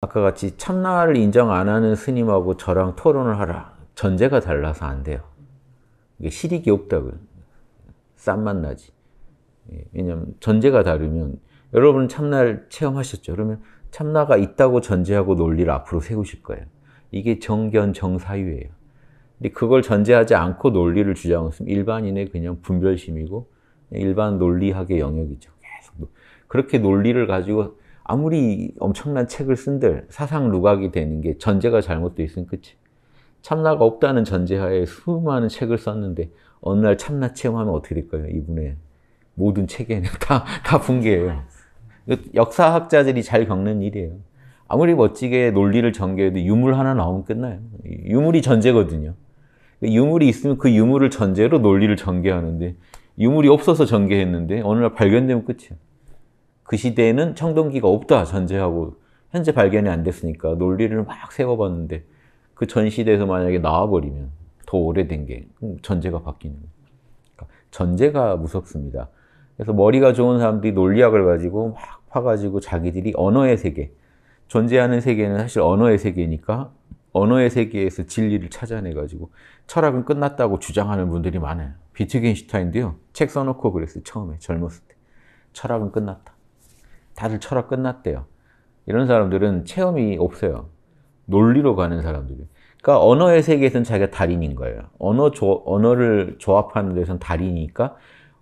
아까 같이 참나를 인정 안 하는 스님하고 저랑 토론을 하라. 전제가 달라서 안 돼요. 이게 실익이 없다고요. 싼맛 나지. 예, 왜냐면 전제가 다르면 여러분 참나를 체험하셨죠. 그러면 참나가 있다고 전제하고 논리를 앞으로 세우실 거예요. 이게 정견 정사유예요. 근데 그걸 전제하지 않고 논리를 주장했으면 일반인의 그냥 분별심이고 일반 논리학의 영역이죠. 계속 그렇게 논리를 가지고 아무리 엄청난 책을 쓴들 사상 누각이 되는 게 전제가 잘못돼 있으면 끝이. 참나가 없다는 전제하에 수많은 책을 썼는데 어느 날 참나 체험하면 어떻게 될까요? 이분의 모든 책에는 다, 다 붕괴해요. 역사학자들이 잘 겪는 일이에요. 아무리 멋지게 논리를 전개해도 유물 하나 나오면 끝나요. 유물이 전제거든요. 유물이 있으면 그 유물을 전제로 논리를 전개하는데 유물이 없어서 전개했는데 어느 날 발견되면 끝이에요. 그 시대에는 청동기가 없다 전제하고 현재 발견이 안 됐으니까 논리를 막 세워봤는데 그 전 시대에서 만약에 나와버리면 더 오래된 게 전제가 바뀌는 거예요. 그러니까 전제가 무섭습니다. 그래서 머리가 좋은 사람들이 논리학을 가지고 막 파가지고 자기들이 언어의 세계, 존재하는 세계는 사실 언어의 세계니까 언어의 세계에서 진리를 찾아내가지고 철학은 끝났다고 주장하는 분들이 많아요. 비트겐슈타인도요. 책 써놓고 그랬어요. 처음에 젊었을 때. 철학은 끝났다. 다들 철학 끝났대요. 이런 사람들은 체험이 없어요. 논리로 가는 사람들이. 그러니까 언어의 세계에서는 자기가 달인인 거예요. 언어 조, 언어를 조합하는 데서는 달인이니까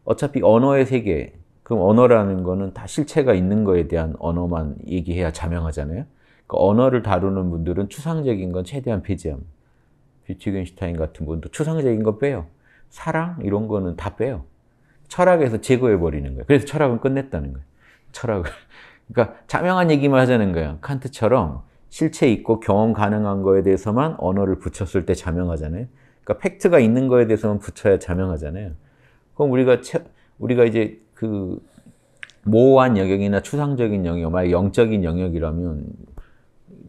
어차피 언어의 세계, 그럼 언어라는 거는 다 실체가 있는 거에 대한 언어만 얘기해야 자명하잖아요. 그러니까 언어를 다루는 분들은 추상적인 건 최대한 폐지함. 비트겐슈타인 같은 분도 추상적인 거 빼요. 사랑 이런 거는 다 빼요. 철학에서 제거해버리는 거예요. 그래서 철학은 끝냈다는 거예요. 철학을. 그러니까 자명한 얘기만 하자는 거예요. 칸트처럼 실체 있고 경험 가능한 거에 대해서만 언어를 붙였을 때 자명하잖아요. 그러니까 팩트가 있는 거에 대해서만 붙여야 자명하잖아요. 그럼 우리가 채, 우리가 이제 그 모호한 영역이나 추상적인 영역, 만약 영적인 영역이라면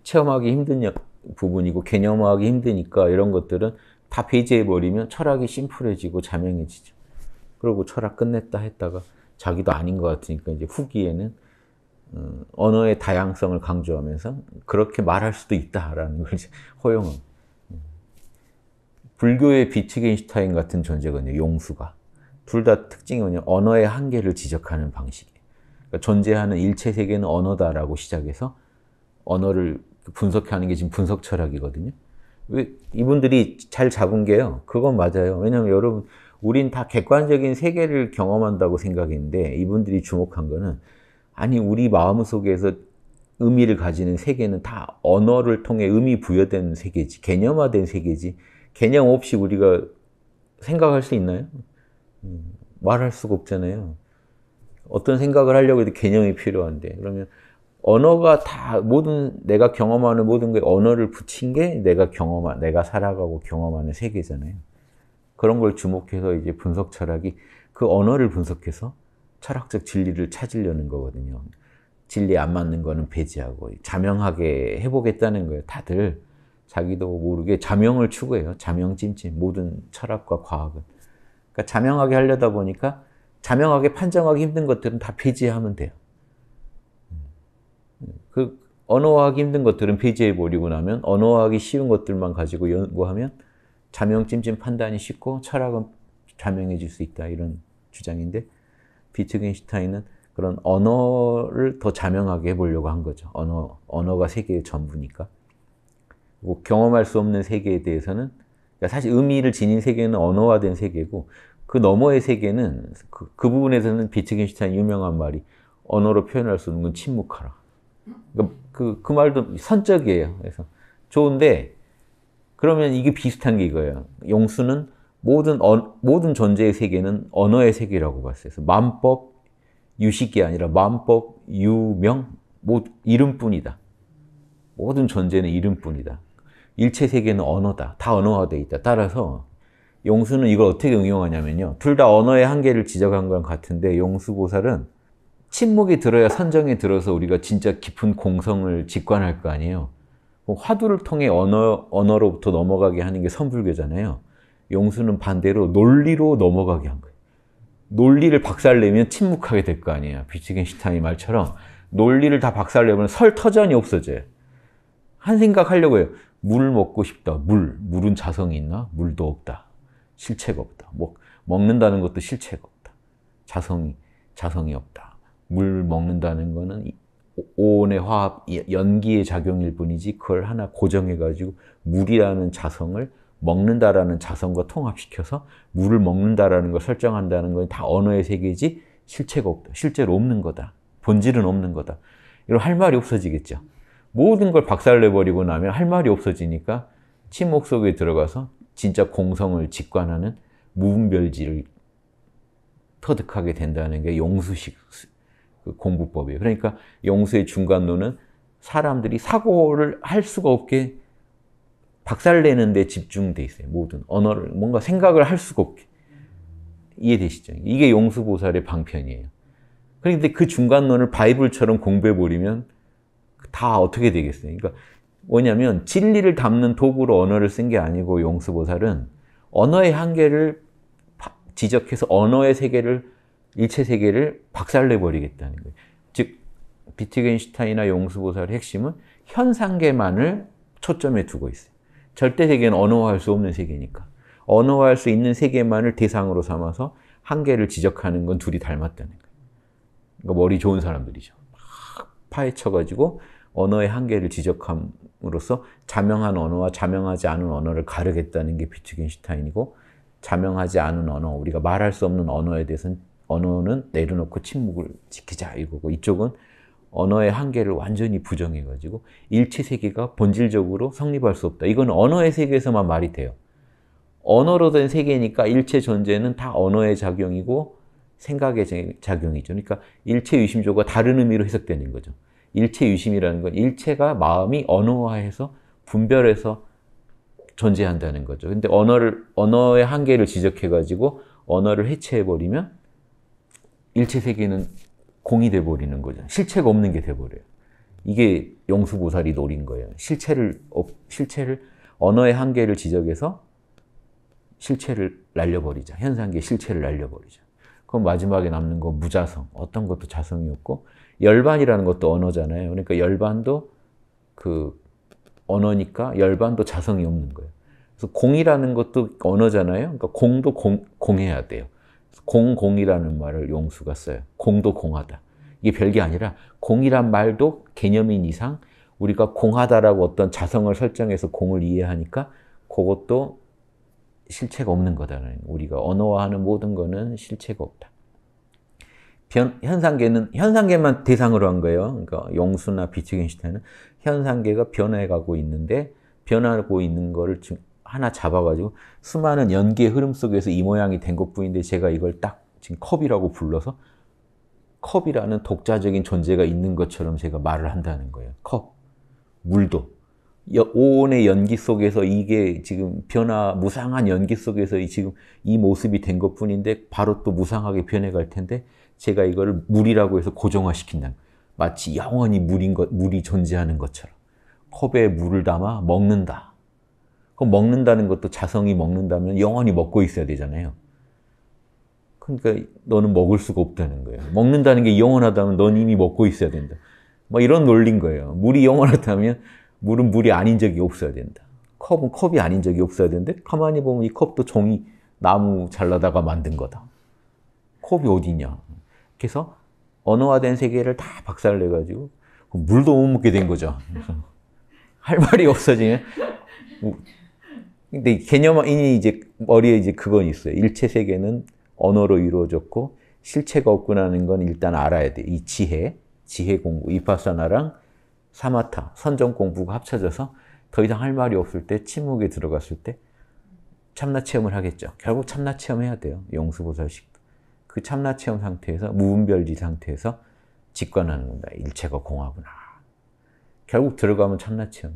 체험하기 힘든 부분이고 개념화하기 힘드니까 이런 것들은 다 배제해버리면 철학이 심플해지고 자명해지죠. 그리고 철학 끝냈다 했다가 자기도 아닌 것 같으니까 이제 후기에는 어, 언어의 다양성을 강조하면서 그렇게 말할 수도 있다라는 걸 허용은 음. 불교의 비트겐슈타인 같은 존재거든요. 용수가 둘 다 특징이 뭐냐 언어의 한계를 지적하는 방식 그러니까 존재하는 일체 세계는 언어다라고 시작해서 언어를 분석하는 게 지금 분석 철학이거든요. 왜 이분들이 잘 잡은 게요. 그건 맞아요. 왜냐면 여러분 우린 다 객관적인 세계를 경험한다고 생각했는데 이분들이 주목한 거는 아니 우리 마음속에서 의미를 가지는 세계는 다 언어를 통해 의미 부여된 세계지 개념화된 세계지 개념 없이 우리가 생각할 수 있나요? 음, 말할 수가 없잖아요. 어떤 생각을 하려고 해도 개념이 필요한데 그러면 언어가 다 모든 내가 경험하는 모든 게 언어를 붙인 게 내가 경험한 내가 살아가고 경험하는 세계잖아요. 그런 걸 주목해서 이제 분석 철학이 그 언어를 분석해서 철학적 진리를 찾으려는 거거든요. 진리 안 맞는 거는 배제하고 자명하게 해보겠다는 거예요. 다들 자기도 모르게 자명을 추구해요. 자명찜찜 모든 철학과 과학은. 그러니까 자명하게 하려다 보니까 자명하게 판정하기 힘든 것들은 다 배제하면 돼요. 음. 음. 그 언어화하기 힘든 것들은 배제해 버리고 나면 언어화하기 쉬운 것들만 가지고 연구하면 자명찜찜 판단이 쉽고 철학은 자명해질 수 있다 이런 주장인데 비트겐슈타인은 그런 언어를 더 자명하게 해보려고 한 거죠. 언어, 언어가 세계의 전부니까. 그리고 경험할 수 없는 세계에 대해서는 그러니까 사실 의미를 지닌 세계는 언어화된 세계고 그 너머의 세계는 그, 그 부분에서는 비트겐슈타인 유명한 말이 언어로 표현할 수 없는 건 침묵하라. 그러니까 그, 그 말도 선적이에요. 그래서 좋은데 그러면 이게 비슷한 게 이거예요. 용수는 모든, 언, 모든 존재의 세계는 언어의 세계라고 봤어요. 그래서 만법 유식이 아니라 만법 유명 뭐, 이름뿐이다. 모든 존재는 이름뿐이다. 일체 세계는 언어다. 다 언어화되어 있다. 따라서 용수는 이걸 어떻게 응용하냐면요. 둘 다 언어의 한계를 지적한 건 같은데 용수보살은 침묵이 들어야 선정이 들어서 우리가 진짜 깊은 공성을 직관할 거 아니에요. 뭐 화두를 통해 언어, 언어로부터 넘어가게 하는 게 선불교잖아요. 용수는 반대로 논리로 넘어가게 한 거예요. 논리를 박살내면 침묵하게 될 거 아니에요. 비트겐슈타인 말처럼 논리를 다 박살내면 설터전이 없어져요. 한 생각 하려고 해요. 물 먹고 싶다. 물. 물은 자성이 있나? 물도 없다. 실체가 없다. 먹, 뭐, 먹는다는 것도 실체가 없다. 자성이, 자성이 없다. 물 먹는다는 거는 온의 화합, 연기의 작용일 뿐이지 그걸 하나 고정해가지고 물이라는 자성을 먹는다라는 자성과 통합시켜서 물을 먹는다라는 걸 설정한다는 건 다 언어의 세계지 실체가 없다. 실제로 없는 거다. 본질은 없는 거다. 이런 할 말이 없어지겠죠. 모든 걸 박살내버리고 나면 할 말이 없어지니까 침묵 속에 들어가서 진짜 공성을 직관하는 무분별지를 터득하게 된다는 게 용수식 그 공부법이에요. 그러니까 용수의 중간론은 사람들이 사고를 할 수가 없게 박살내는 데 집중돼 있어요. 모든 언어를 뭔가 생각을 할 수가 없게 이해되시죠? 이게 용수보살의 방편이에요. 그런데 그 중간론을 바이블처럼 공부해 버리면 다 어떻게 되겠어요? 그러니까 뭐냐면 진리를 담는 도구로 언어를 쓴 게 아니고 용수보살은 언어의 한계를 지적해서 언어의 세계를 일체 세계를 박살내 버리겠다는 거예요. 즉 비트겐슈타인이나 용수보살의 핵심은 현상계만을 초점에 두고 있어요. 절대 세계는 언어화할 수 없는 세계니까. 언어화할 수 있는 세계만을 대상으로 삼아서 한계를 지적하는 건 둘이 닮았다는 거예요. 그러니까 머리 좋은 사람들이죠. 막 파헤쳐가지고 언어의 한계를 지적함으로써 자명한 언어와 자명하지 않은 언어를 가르겠다는 게 비트겐슈타인이고 자명하지 않은 언어, 우리가 말할 수 없는 언어에 대해서는 언어는 내려놓고 침묵을 지키자 이거고 이쪽은 언어의 한계를 완전히 부정해가지고 일체 세계가 본질적으로 성립할 수 없다. 이건 언어의 세계에서만 말이 돼요. 언어로 된 세계니까 일체 존재는 다 언어의 작용이고 생각의 작용이죠. 그러니까 일체 유심조가 다른 의미로 해석되는 거죠. 일체 유심이라는 건 일체가 마음이 언어화해서 분별해서 존재한다는 거죠. 근데 언어를 언어의 한계를 지적해 가지고 언어를 해체해 버리면 일체 세계는 공이 돼버리는 거죠. 실체가 없는 게 돼버려요. 이게 영수보살이 노린 거예요. 실체를, 실체를, 언어의 한계를 지적해서 실체를 날려버리자. 현상계 실체를 날려버리자. 그럼 마지막에 남는 거 무자성. 어떤 것도 자성이 없고, 열반이라는 것도 언어잖아요. 그러니까 열반도 그 언어니까 열반도 자성이 없는 거예요. 그래서 공이라는 것도 언어잖아요. 그러니까 공도 공, 공해야 돼요. 공공이라는 말을 용수가 써요. 공도 공하다. 이게 별게 아니라 공이란 말도 개념인 이상 우리가 공하다라고 어떤 자성을 설정해서 공을 이해하니까 그것도 실체가 없는 거다는 우리가 언어화하는 모든 거는 실체가 없다. 변, 현상계는 현상계만 대상으로 한 거예요. 그러니까 용수나 비트겐슈타인은 현상계가 변해가고 있는데 변하고 있는 거를 지금 하나 잡아가지고 수많은 연기의 흐름 속에서 이 모양이 된 것뿐인데 제가 이걸 딱 지금 컵이라고 불러서 컵이라는 독자적인 존재가 있는 것처럼 제가 말을 한다는 거예요. 컵, 물도. 오온의 연기 속에서 이게 지금 변화, 무상한 연기 속에서 지금 이 모습이 된 것뿐인데 바로 또 무상하게 변해갈 텐데 제가 이거 물이라고 해서 고정화시킨다. 마치 영원히 물인 것, 물이 존재하는 것처럼. 컵에 물을 담아 먹는다. 그 먹는다는 것도 자성이 먹는다면 영원히 먹고 있어야 되잖아요. 그러니까 너는 먹을 수가 없다는 거예요. 먹는다는 게 영원하다면 넌 이미 먹고 있어야 된다. 막 뭐 이런 논리인 거예요. 물이 영원하다면 물은 물이 아닌 적이 없어야 된다. 컵은 컵이 아닌 적이 없어야 되는데 가만히 보면 이 컵도 종이 나무 잘라다가 만든 거다. 컵이 어디냐. 그래서 언어화된 세계를 다 박살내가지고 물도 못 먹게 된 거죠. 할 말이 없어지네. 근데 개념이 이제 머리에 이제 그건 있어요. 일체 세계는 언어로 이루어졌고 실체가 없구나는 건 일단 알아야 돼. 이 지혜, 지혜 공부, 이파사나랑 사마타, 선정 공부가 합쳐져서 더 이상 할 말이 없을 때 침묵에 들어갔을 때 참나 체험을 하겠죠. 결국 참나 체험해야 돼요. 용수보살식도. 그 참나 체험 상태에서 무분별지 상태에서 직관하는 겁니다. 일체가 공하구나. 결국 들어가면 참나 체험.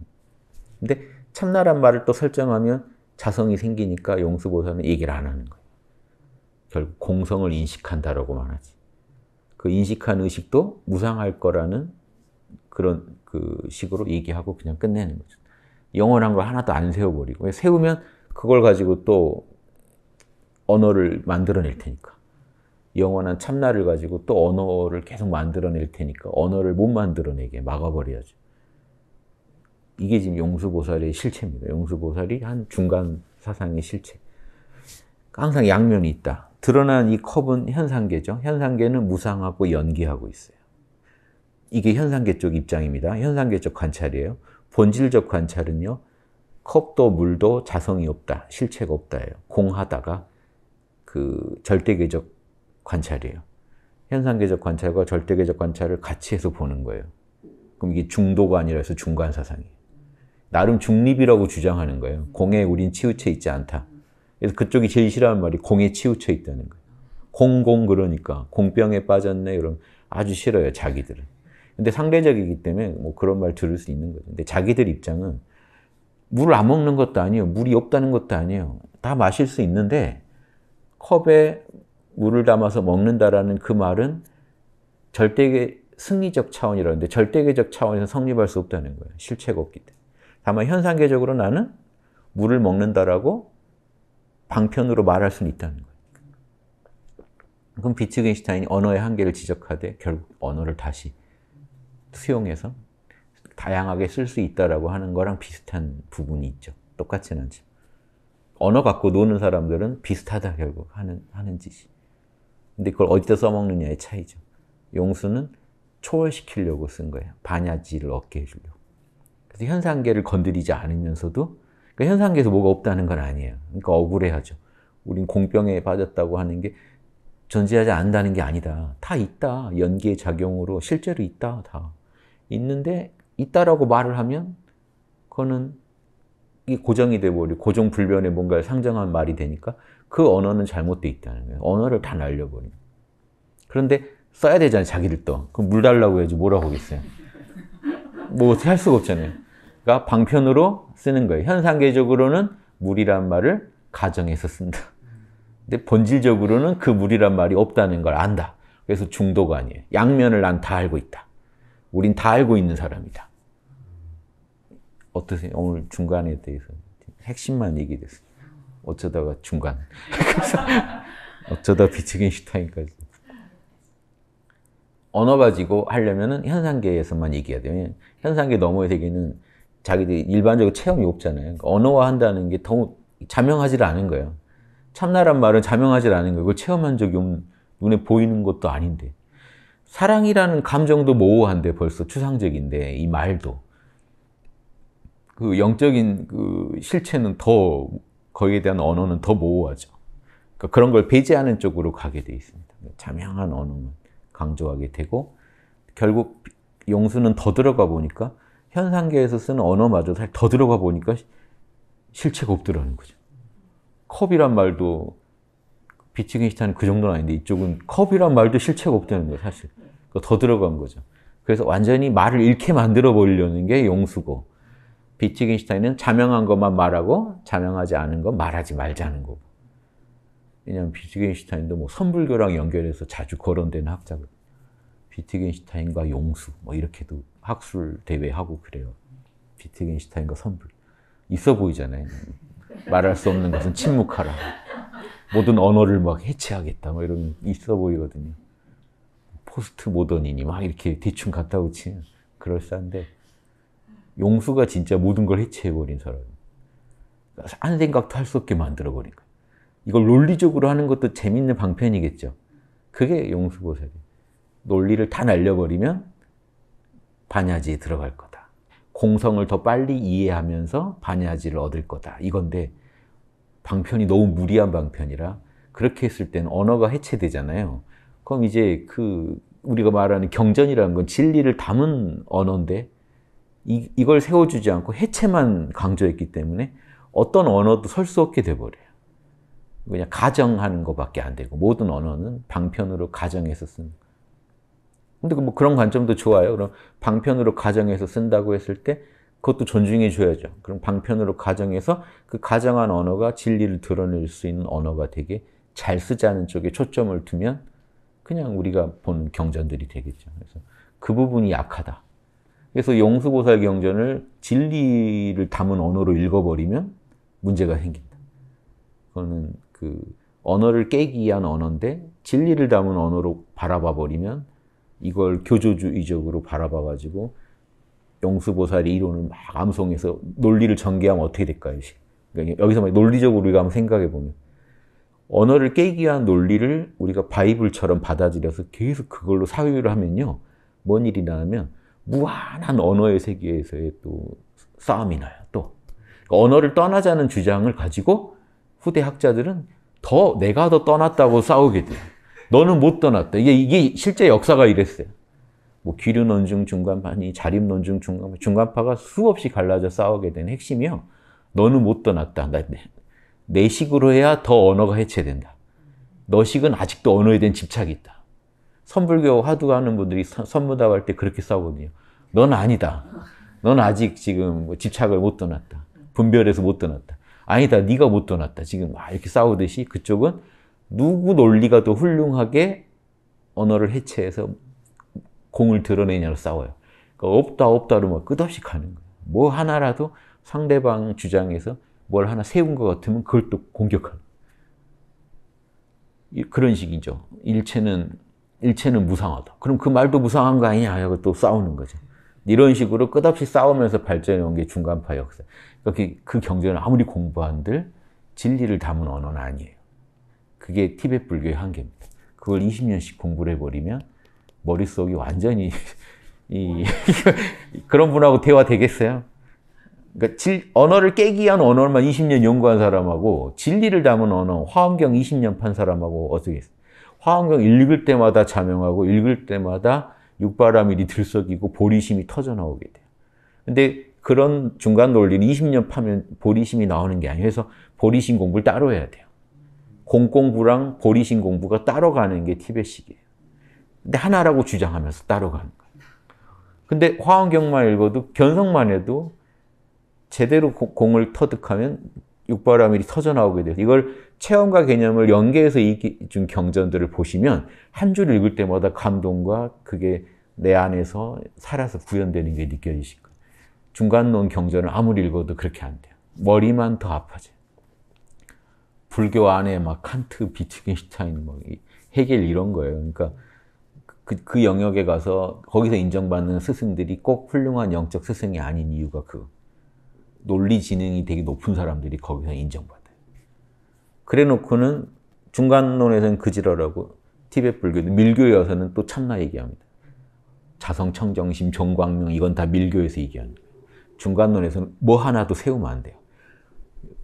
근데 참나란 말을 또 설정하면 자성이 생기니까 용수보살은 얘기를 안 하는 거예요. 결국 공성을 인식한다라고만 하지. 그 인식한 의식도 무상할 거라는 그런 그 식으로 얘기하고 그냥 끝내는 거죠. 영원한 걸 하나도 안 세워버리고 세우면 그걸 가지고 또 언어를 만들어낼 테니까 영원한 참나를 가지고 또 언어를 계속 만들어낼 테니까 언어를 못 만들어내게 막아버려야죠. 이게 지금 용수보살의 실체입니다. 용수보살이 한 중간 사상의 실체. 항상 양면이 있다. 드러난 이 컵은 현상계죠. 현상계는 무상하고 연기하고 있어요. 이게 현상계 쪽 입장입니다. 현상계 쪽 관찰이에요. 본질적 관찰은요. 컵도 물도 자성이 없다. 실체가 없다예요. 공하다가 그 절대계적 관찰이에요. 현상계적 관찰과 절대계적 관찰을 같이 해서 보는 거예요. 그럼 이게 중도가 아니라 서 중간 사상이에요. 나름 중립이라고 주장하는 거예요. 공에 우린 치우쳐 있지 않다. 그래서 그쪽이 제일 싫어하는 말이 공에 치우쳐 있다는 거예요. 공공 그러니까 공병에 빠졌네 이러 아주 싫어요 자기들은. 근데 상대적이기 때문에 뭐 그런 말 들을 수 있는 거죠. 근데 자기들 입장은 물을 안 먹는 것도 아니에요. 물이 없다는 것도 아니에요. 다 마실 수 있는데 컵에 물을 담아서 먹는다라는 그 말은 절대 승리적 차원이라는데 절대적 차원에서 성립할 수 없다는 거예요. 실체가 없기 때문에. 다만 현상계적으로 나는 물을 먹는다라고 방편으로 말할 수는 있다는 거예요. 그럼 비트겐슈타인이 언어의 한계를 지적하되 결국 언어를 다시 수용해서 다양하게 쓸 수 있다라고 하는 거랑 비슷한 부분이 있죠. 똑같지는 않지. 언어 갖고 노는 사람들은 비슷하다 결국 하는 하는 짓이. 근데 그걸 어디다 써먹느냐의 차이죠. 용수는 초월시키려고 쓴 거예요. 반야지를 얻게 해주려고. 그래서 현상계를 건드리지 않으면서도 그러니까 현상계에서 뭐가 없다는 건 아니에요. 그러니까 억울해하죠. 우린 공병에 빠졌다고 하는 게 존재하지 않다는게 아니다. 다 있다. 연계 작용으로 실제로 있다. 다 있는데 있다라고 말을 하면 그거는 이 고정이 돼버리고 고정불변의 뭔가를 상정한 말이 되니까 그 언어는 잘못돼 있다는 거예요. 언어를 다 날려버린. 그런데 써야 되잖아요. 자기들 또. 그럼 물 달라고 해야지 뭐라고 하겠어요. 뭐 어떻게 할 수가 없잖아요. 그러니까 방편으로 쓰는 거예요. 현상계적으로는 물이란 말을 가정에서 쓴다. 근데 본질적으로는 그 물이란 말이 없다는 걸 안다. 그래서 중도가 아니에요. 양면을 난 다 알고 있다. 우린 다 알고 있는 사람이다. 어떠세요? 오늘 중간에 대해서 핵심만 얘기됐어요. 어쩌다가 중간. 어쩌다 비트겐슈타인까지. 언어 가지고 하려면 현상계에서만 얘기해야 돼요. 현상계 너머의 세계는 자기들이 일반적으로 체험이 없잖아요. 그러니까 언어화한다는 게 더욱 자명하지 않은 거예요. 참나란 말은 자명하지 않은 거예요. 그걸 체험한 적이 없는, 눈에 보이는 것도 아닌데. 사랑이라는 감정도 모호한데 벌써 추상적인데, 이 말도. 그 영적인 그 실체는 더, 거기에 대한 언어는 더 모호하죠. 그러니까 그런 걸 배제하는 쪽으로 가게 돼 있습니다. 자명한 언어만 강조하게 되고, 결국 용수는 더 들어가 보니까 현상계에서 쓰는 언어마저 사실 더 들어가 보니까 실체가 없더라는 거죠. 컵이란 말도 비트겐슈타인그 정도는 아닌데 이쪽은 컵이란 말도 실체가 없다는 거예요, 사실. 더 들어간 거죠. 그래서 완전히 말을 잃게 만들어 버려는게 용수고 비트겐슈타인은 자명한 것만 말하고 자명하지 않은 건 말하지 말자는 거고 왜냐하면 비트겐슈타인도 뭐 선불교랑 연결해서 자주 거론되는 학자고 비트겐슈타인과 용수 뭐 이렇게도 학술 대회하고 그래요. 비트겐슈타인과 선불. 있어 보이잖아요. 말할 수 없는 것은 침묵하라. 모든 언어를 막 해체하겠다. 막이런 있어 보이거든요. 포스트 모던이니 막 이렇게 대충 갖다 붙이면 그럴싸한데 용수가 진짜 모든 걸 해체해버린 사람. 한 생각도 할 수 없게 만들어버린 거예요. 이걸 논리적으로 하는 것도 재밌는 방편이겠죠. 그게 용수보살이에요. 논리를 다 날려버리면 반야지에 들어갈 거다. 공성을 더 빨리 이해하면서 반야지를 얻을 거다. 이건데 방편이 너무 무리한 방편이라 그렇게 했을 때 언어가 해체되잖아요. 그럼 이제 그 우리가 말하는 경전이라는 건 진리를 담은 언어인데 이, 이걸 세워주지 않고 해체만 강조했기 때문에 어떤 언어도 설 수 없게 돼버려요. 그냥 가정하는 것밖에 안 되고 모든 언어는 방편으로 가정해서 쓰는 거예요. 근데 그 뭐 그런 관점도 좋아요. 그럼 방편으로 가정에서 쓴다고 했을 때 그것도 존중해 줘야죠. 그럼 방편으로 가정에서 그 가정한 언어가 진리를 드러낼 수 있는 언어가 되게 잘 쓰자는 쪽에 초점을 두면 그냥 우리가 본 경전들이 되겠죠. 그래서 그 부분이 약하다. 그래서 용수보살 경전을 진리를 담은 언어로 읽어버리면 문제가 생긴다. 그거는 그 언어를 깨기 위한 언어인데 진리를 담은 언어로 바라봐 버리면 이걸 교조주의적으로 바라봐가지고 영수보살의 이론을 막 암송해서 논리를 전개하면 어떻게 될까요? 그러니까 여기서 논리적으로 우리가 한번 생각해 보면 언어를 깨기 위한 논리를 우리가 바이블처럼 받아들여서 계속 그걸로 사유를 하면요. 뭔 일이 나면 무한한 언어의 세계에서의 또 싸움이 나요. 또 그러니까 언어를 떠나자는 주장을 가지고 후대 학자들은 더 내가 더 떠났다고 싸우게 돼요. 너는 못 떠났다. 이게, 이게 실제 역사가 이랬어요. 뭐 기류 논중 중간파니 자립 논중 중간파, 중간파가 수없이 갈라져 싸우게 된 핵심이요. 너는 못 떠났다. 내, 내 식으로 해야 더 언어가 해체된다. 너식은 아직도 언어에 대한 집착이 있다. 선불교 화두하는 분들이 선무답할 때 그렇게 싸우거든요. 넌 아니다. 넌 아직 지금 뭐 집착을 못 떠났다. 분별해서 못 떠났다. 아니다. 네가 못 떠났다. 지금 이렇게 싸우듯이 그쪽은 누구 논리가 더 훌륭하게 언어를 해체해서 공을 드러내냐로 싸워요. 그러니까 없다 없다로 뭐 끝없이 가는 거예요. 뭐 하나라도 상대방 주장에서 뭘 하나 세운 것 같으면 그걸 또 공격하는 그런 식이죠. 일체는 일체는 무상하다. 그럼 그 말도 무상한 거 아니냐 하고 또 싸우는 거죠. 이런 식으로 끝없이 싸우면서 발전해 온게 중간파 역사. 그러니까 그, 그 경전을 아무리 공부한들 진리를 담은 언어는 아니에요. 그게 티벳 불교의 한계입니다. 그걸 20년씩 공부를 해버리면 머릿속이 완전히 이, 그런 분하고 대화 되겠어요? 그러니까 질, 언어를 깨기 위한 언어만 20년 연구한 사람하고 진리를 담은 언어, 화엄경 20년 판 사람하고 어떻게 화엄경 읽을 때마다 자명하고 읽을 때마다 육바람이 들썩이고 보리심이 터져 나오게 돼요. 근데 그런 중간 논리를 20년 파면 보리심이 나오는 게아니에서 보리심 공부를 따로 해야 돼요. 공공부랑 보리신 공부가 따로가는게 티벳식이에요. 근데 하나라고 주장하면서 따라가는 거예요. 근데 화원경만 읽어도 견성만 해도 제대로 고, 공을 터득하면 육바라밀이 터져나오게 돼요. 이걸 체험과 개념을 연계해서 이준 경전들을 보시면 한 줄 읽을 때마다 감동과 그게 내 안에서 살아서 구현되는 게 느껴지실 거예요. 중간 논 경전을 아무리 읽어도 그렇게 안 돼요. 머리만 더 아파져요. 불교 안에 막 칸트, 비트겐슈타인, 뭐 헤겔 이런 거예요. 그러니까 그, 그, 그 영역에 가서 거기서 인정받는 스승들이 꼭 훌륭한 영적 스승이 아닌 이유가 그 논리 지능이 되게 높은 사람들이 거기서 인정받아요. 그래 놓고는 중간론에서는 그지러라고 티벳 불교, 밀교여서는 또 참나 얘기합니다. 자성, 청정심, 종광명 이건 다 밀교에서 얘기하는 거예요. 중간론에서는 뭐 하나도 세우면 안 돼요.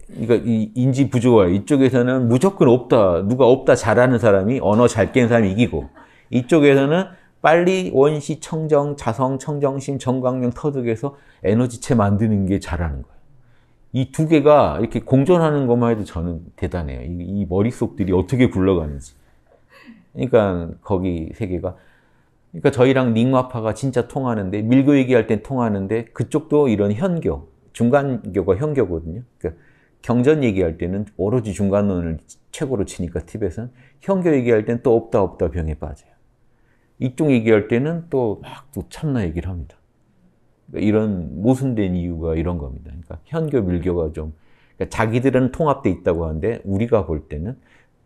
그러니까 이 인지 부조화 이쪽에서는 무조건 없다 누가 없다 잘하는 사람이 언어 잘 깨는 사람이 이기고 이쪽에서는 빨리 원시 청정 자성 청정심 정광명 터득해서 에너지체 만드는 게 잘하는 거예요. 이 두 개가 이렇게 공존하는 것만 해도 저는 대단해요. 이, 이 머릿속들이 어떻게 굴러가는지. 그러니까 거기 세 개가 그러니까 저희랑 링마파가 진짜 통하는데 밀교 얘기할 땐 통하는데 그쪽도 이런 현교 중간교가 현교거든요. 그러니까 경전 얘기할 때는 오로지 중간론을 최고로 치니까 티벳은 는 형교 얘기할 때는 또 없다 없다 병에 빠져요. 이쪽 얘기할 때는 또 막 또 참나 얘기를 합니다. 그러니까 이런 모순된 이유가 이런 겁니다. 그러니까 현교 밀교가 좀 그러니까 자기들은 통합돼 있다고 하는데 우리가 볼 때는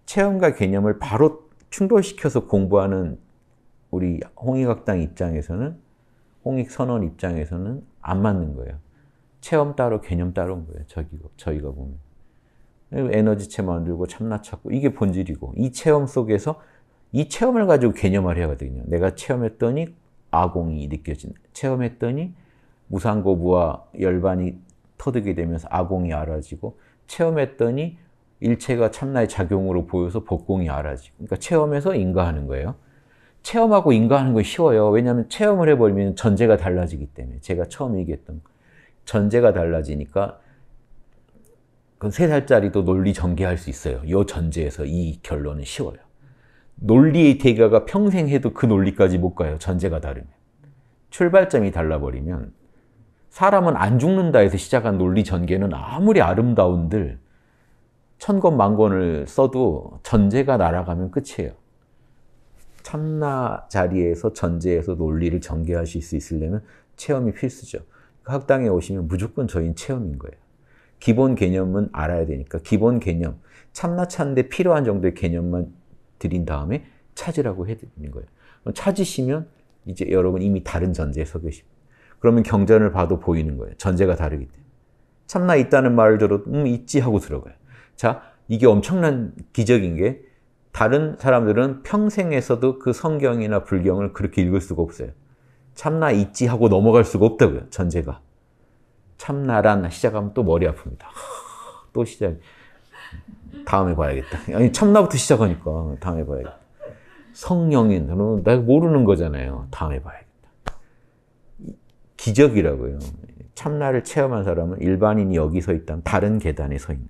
체험과 개념을 바로 충돌시켜서 공부하는 우리 홍익학당 입장에서는 홍익선언 입장에서는 안 맞는 거예요. 체험 따로 개념 따로인 거예요. 저기가, 저희가 보면. 에너지체 만들고 참나 찾고 이게 본질이고 이 체험 속에서 이 체험을 가지고 개념을 해야 되거든요. 내가 체험했더니 아공이 느껴진 체험했더니 무상고부와 열반이 터득이 되면서 아공이 알아지고 체험했더니 일체가 참나의 작용으로 보여서 복공이 알아지고 그러니까 체험에서 인가하는 거예요. 체험하고 인가하는 건 쉬워요. 왜냐하면 체험을 해버리면 전제가 달라지기 때문에 제가 처음 얘기했던 거. 전제가 달라지니까 그 세살짜리도 논리 전개할 수 있어요. 요 전제에서 이 결론은 쉬워요. 논리의 대가가 평생 해도 그 논리까지 못 가요. 전제가 다르면. 출발점이 달라버리면 사람은 안 죽는다 해서 시작한 논리 전개는 아무리 아름다운들 천권 만권을 써도 전제가 날아가면 끝이에요. 참나 자리에서 전제에서 논리를 전개하실 수 있으려면 체험이 필수죠. 학당에 오시면 무조건 저희는 체험인 거예요. 기본 개념은 알아야 되니까 기본 개념, 참나 찾는데 필요한 정도의 개념만 드린 다음에 찾으라고 해드리는 거예요. 찾으시면 이제 여러분 이미 다른 전제에 서 계십니다. 그러면 경전을 봐도 보이는 거예요. 전제가 다르기 때문에. 참나 있다는 말을 들어도 음, 있지 하고 들어가요. 자, 이게 엄청난 기적인 게 다른 사람들은 평생에서도 그 성경이나 불경을 그렇게 읽을 수가 없어요. 참나 있지 하고 넘어갈 수가 없다고요. 전제가. 참나란 시작하면 또 머리 아픕니다. 또 시작. 다음에 봐야겠다. 아니, 참나부터 시작하니까 다음에 봐야겠다. 성령인, 그 모르는 거잖아요. 다음에 봐야겠다. 기적이라고요. 참나를 체험한 사람은 일반인이 여기 서 있다면 다른 계단에 서 있는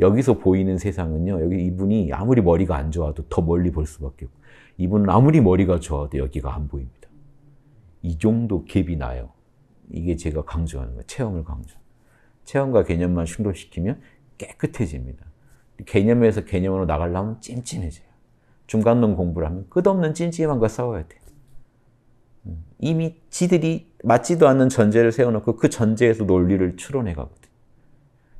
여기서 보이는 세상은요, 여기 이분이 아무리 머리가 안 좋아도 더 멀리 볼 수밖에 없고, 이분은 아무리 머리가 좋아도 여기가 안 보입니다. 이 정도 갭이 나요. 이게 제가 강조하는 거예요. 체험을 강조. 체험과 개념만 충돌시키면 깨끗해집니다. 개념에서 개념으로 나가려면 찜찜해져요. 중간론 공부를 하면 끝없는 찜찜함과 싸워야 돼. 음, 이미 지들이 맞지도 않는 전제를 세워놓고 그 전제에서 논리를 추론해 가거든.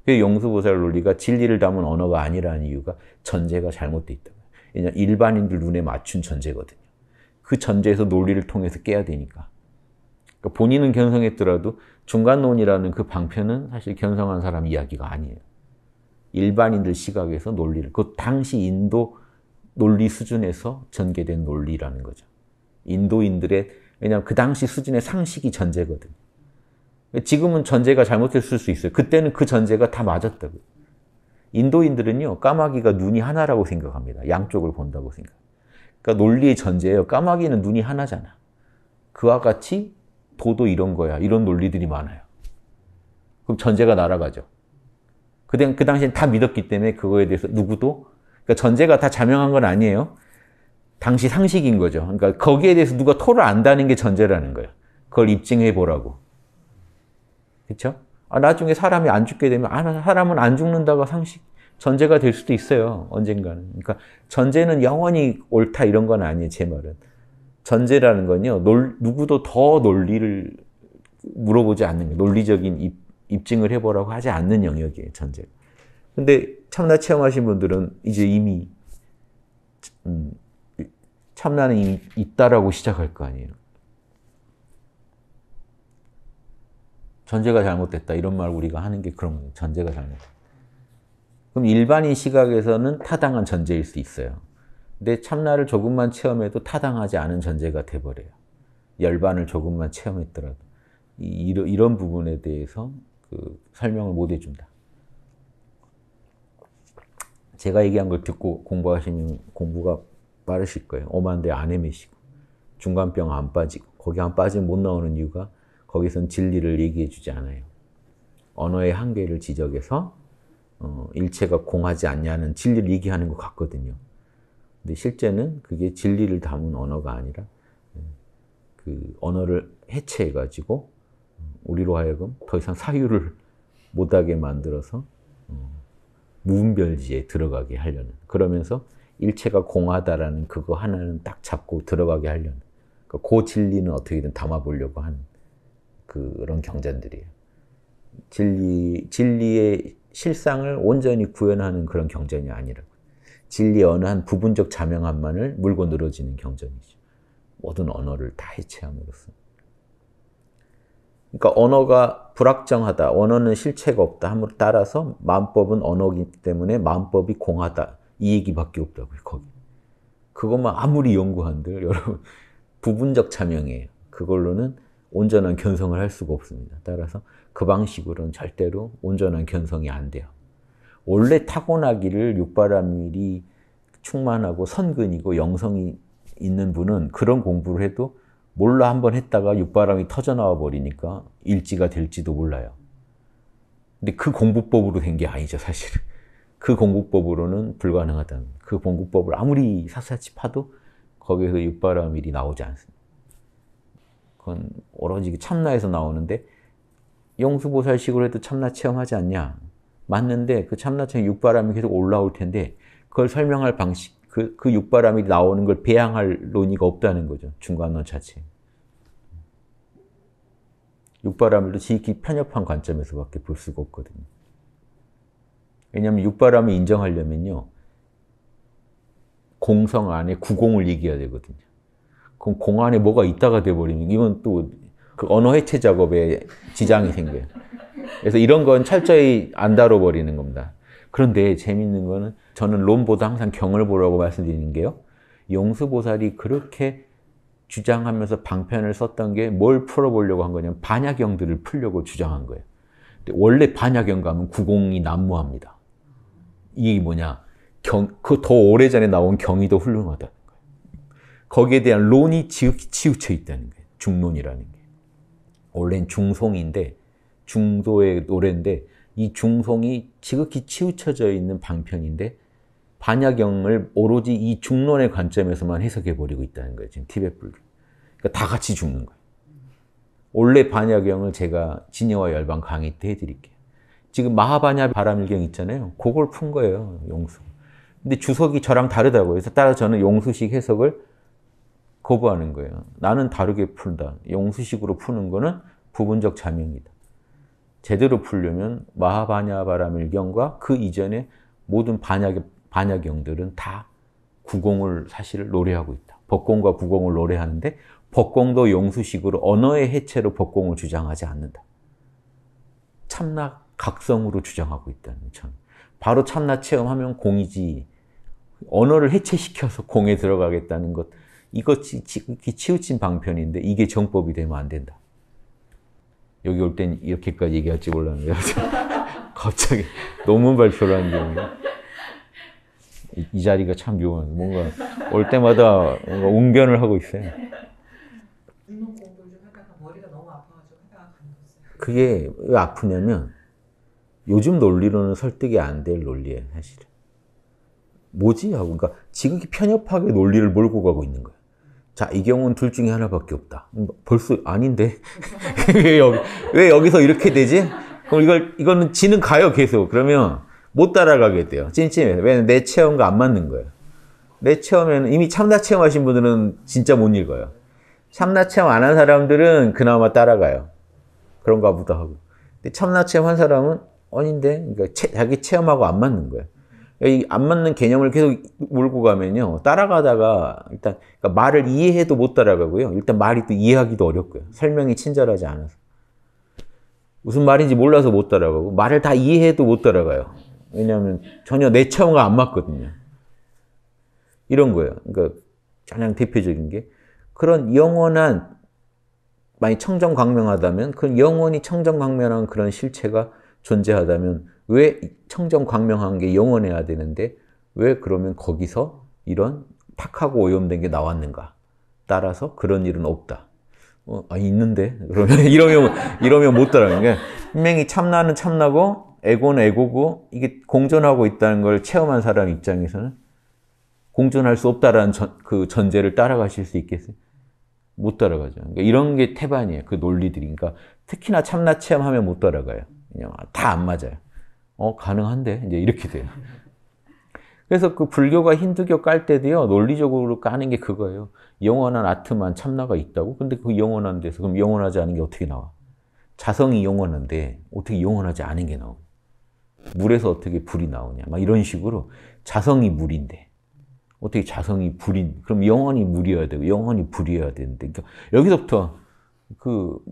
그 용수보살 논리가 진리를 담은 언어가 아니라는 이유가 전제가 잘못돼 있다. 왜냐 일반인들 눈에 맞춘 전제거든. 그 전제에서 논리를 통해서 깨야 되니까. 그러니까 본인은 견성했더라도 중간론이라는 그 방편은 사실 견성한 사람 이야기가 아니에요. 일반인들 시각에서 논리를, 그 당시 인도 논리 수준에서 전개된 논리라는 거죠. 인도인들의, 왜냐하면 그 당시 수준의 상식이 전제거든요. 지금은 전제가 잘못됐을 수 있어요. 그때는 그 전제가 다 맞았다고요. 인도인들은요, 까마귀가 눈이 하나라고 생각합니다. 양쪽을 본다고 생각 합니다 그러니까 논리의 전제예요. 까마귀는 눈이 하나잖아. 그와 같이 도도 이런 거야. 이런 논리들이 많아요. 그럼 전제가 날아가죠. 그, 그 당시엔 다 믿었기 때문에 그거에 대해서 누구도 그러니까 전제가 다 자명한 건 아니에요. 당시 상식인 거죠. 그러니까 거기에 대해서 누가 토를 안다는 게 전제라는 거예요. 그걸 입증해 보라고. 그렇죠? 아, 나중에 사람이 안 죽게 되면 아, 사람은 안 죽는다가 상식. 전제가 될 수도 있어요. 언젠가는. 그러니까 전제는 영원히 옳다 이런 건 아니에요. 제 말은. 전제라는 건요. 놀, 누구도 더 논리를 물어보지 않는 논리적인 입, 입증을 해보라고 하지 않는 영역이에요. 전제 근데 참나 체험하신 분들은 이제 이미 음, 참나는 이미 있다라고 시작할 거 아니에요. 전제가 잘못됐다 이런 말 우리가 하는 게 그런 전제가 잘못됐다. 그럼 일반인 시각에서는 타당한 전제일 수 있어요. 근데 참나를 조금만 체험해도 타당하지 않은 전제가 돼버려요. 열반을 조금만 체험했더라도. 이, 런 이런 부분에 대해서 그 설명을 못 해준다. 제가 얘기한 걸 듣고 공부하시는 공부가 빠르실 거예요. 오만데 안 헤매시고 중간병 안 빠지고 거기 안 빠지면 못 나오는 이유가 거기선 진리를 얘기해 주지 않아요. 언어의 한계를 지적해서 어, 일체가 공하지 않냐는 진리를 얘기하는 것 같거든요. 근데 실제는 그게 진리를 담은 언어가 아니라 예, 그 언어를 해체해가지고 음, 우리로 하여금 더 이상 사유를 못하게 만들어서 어, 무분별지에 들어가게 하려는 그러면서 일체가 공하다라는 그거 하나는 딱 잡고 들어가게 하려는 그 진리는 어떻게든 담아보려고 하는 그런 경전들이에요. 진리, 진리의 실상을 온전히 구현하는 그런 경전이 아니라고. 진리의 어느 한 부분적 자명함만을 물고 늘어지는 경전이죠. 모든 언어를 다 해체함으로써. 그러니까 언어가 불확정하다. 언어는 실체가 없다. 함으로 따라서 마법은 언어이기 때문에 마법이 공하다. 이 얘기밖에 없다고요. 거기. 그것만 아무리 연구한들 여러분 부분적 자명이에요. 그걸로는 온전한 견성을 할 수가 없습니다. 따라서 그 방식으로는 절대로 온전한 견성이 안 돼요. 원래 타고나기를 육바람일이 충만하고 선근이고 영성이 있는 분은 그런 공부를 해도 몰라 한번 했다가 육바람이 터져나와 버리니까 일지가 될지도 몰라요. 근데 그 공부법으로 된 게 아니죠, 사실은. 그 공부법으로는 불가능하다는 그 공부법을 아무리 사사치 파도 거기에서 육바람일이 나오지 않습니다. 그건 오로지 참나에서 나오는데 용수보살식으로 해도 참나 체험하지 않냐? 맞는데 그 참나 체험 육바람이 계속 올라올 텐데 그걸 설명할 방식, 그, 그 육바람이 나오는 걸 배양할 논의가 없다는 거죠. 중간론 자체. 육바람을 지극히 편협한 관점에서밖에 볼 수가 없거든요. 왜냐하면 육바람을 인정하려면요. 공성 안에 구공을 얘기해야 되거든요. 그럼 공 안에 뭐가 있다가 돼버리면 이건 또그 언어 해체 작업에 지장이 생겨요. 그래서 이런 건 철저히 안 다뤄버리는 겁니다. 그런데 재밌는 거는 저는 론보다 항상 경을 보라고 말씀드리는 게요. 용수보살이 그렇게 주장하면서 방편을 썼던 게 뭘 풀어보려고 한 거냐면 반야경들을 풀려고 주장한 거예요. 원래 반야경 가면 구공이 난무합니다. 이게 뭐냐? 그더 오래전에 나온 경이 더 훌륭하다는 거예요. 거기에 대한 론이 치우, 치우쳐 있다는 거예요. 중론이라는 게. 원래는 중송인데 중도의 노래인데 이 중송이 지극히 치우쳐져 있는 방편인데 반야경을 오로지 이 중론의 관점에서만 해석해 버리고 있다는 거예요. 지금 티벳 불교. 그러니까 다 같이 죽는 거예요. 원래 반야경을 제가 진여와 열방 강의 때 해드릴게요. 지금 마하바냐 바람일경 있잖아요. 그걸 푼 거예요, 용수. 근데 주석이 저랑 다르다고 해서 따라 저는 용수식 해석을 거부하는 거예요. 나는 다르게 푼다. 용수식으로 푸는 거는 부분적 자명이다. 제대로 풀려면 마하바냐 바라밀경과 그 이전에 모든 반약, 반약경들은 다 구공을 사실 노래하고 있다. 법공과 구공을 노래하는데 법공도 용수식으로 언어의 해체로 법공을 주장하지 않는다. 참나 각성으로 주장하고 있다는 점. 바로 참나 체험하면 공이지 언어를 해체시켜서 공에 들어가겠다는 것 이거 치, 치우친 방편인데 이게 정법이 되면 안 된다. 여기 올 땐 이렇게까지 얘기할지 몰랐는데 갑자기 논문 발표를 하는 경우에 이, 이, 자리가 참 묘한 뭔가 올 때마다 뭔가 웅변을 하고 있어요. 그게 왜 아프냐면 요즘 논리로는 설득이 안 될 논리예요, 사실은. 뭐지? 하고, 그러니까 지극히 편협하게 논리를 몰고 가고 있는 거예요. 자, 이 경우는 둘 중에 하나밖에 없다. 음, 벌써 아닌데. 왜, 여기, 왜 여기서 이렇게 되지? 그럼 이걸, 이거는 지는 가요, 계속. 그러면 못 따라가게 돼요. 찜찜해왜내 체험과 안 맞는 거예요. 내 체험에는 이미 참나 체험하신 분들은 진짜 못 읽어요. 참나 체험 안 한 사람들은 그나마 따라가요. 그런가 보다 하고. 근데 참나 체험 한 사람은 아닌데? 그러니까 체, 자기 체험하고 안 맞는 거예요. 안 맞는 개념을 계속 몰고 가면요. 따라가다가 일단 그러니까 말을 이해해도 못 따라가고요. 일단 말이 또 이해하기도 어렵고요. 설명이 친절하지 않아서. 무슨 말인지 몰라서 못 따라가고 말을 다 이해해도 못 따라가요. 왜냐하면 전혀 내 체험과 안 맞거든요. 이런 거예요. 그러니까 가장 대표적인 게 그런 영원한 만약 청정광명하다면 그 영원히 청정광명한 그런 실체가 존재하다면 왜 청정 광명한 게 영원해야 되는데 왜 그러면 거기서 이런 탁하고 오염된 게 나왔는가? 따라서 그런 일은 없다. 어, 아, 있는데? 그러면, 이러면, 이러면 못 따라. 그러니 분명히 참나는 참나고, 에고는 에고고, 이게 공존하고 있다는 걸 체험한 사람 입장에서는 공존할 수 없다라는 전, 그 전제를 따라가실 수 있겠어요? 못 따라가죠. 그러니까 이런 게 태반이에요. 그 논리들이. 그러니까 특히나 참나 체험하면 못 따라가요. 그냥 다 안 맞아요. 어, 가능한데? 이제 이렇게 돼요. 그래서 그 불교가 힌두교 깔 때도요, 논리적으로 까는 게 그거예요. 영원한 아트만 참나가 있다고? 근데 그 영원한 데서, 그럼 영원하지 않은 게 어떻게 나와? 자성이 영원한데, 어떻게 영원하지 않은 게나오 물에서 어떻게 불이 나오냐? 막 이런 식으로 자성이 물인데, 어떻게 자성이 불인, 그럼 영원히 물이어야 되고, 영원히 불이어야 되는데, 그러니까 여기서부터 그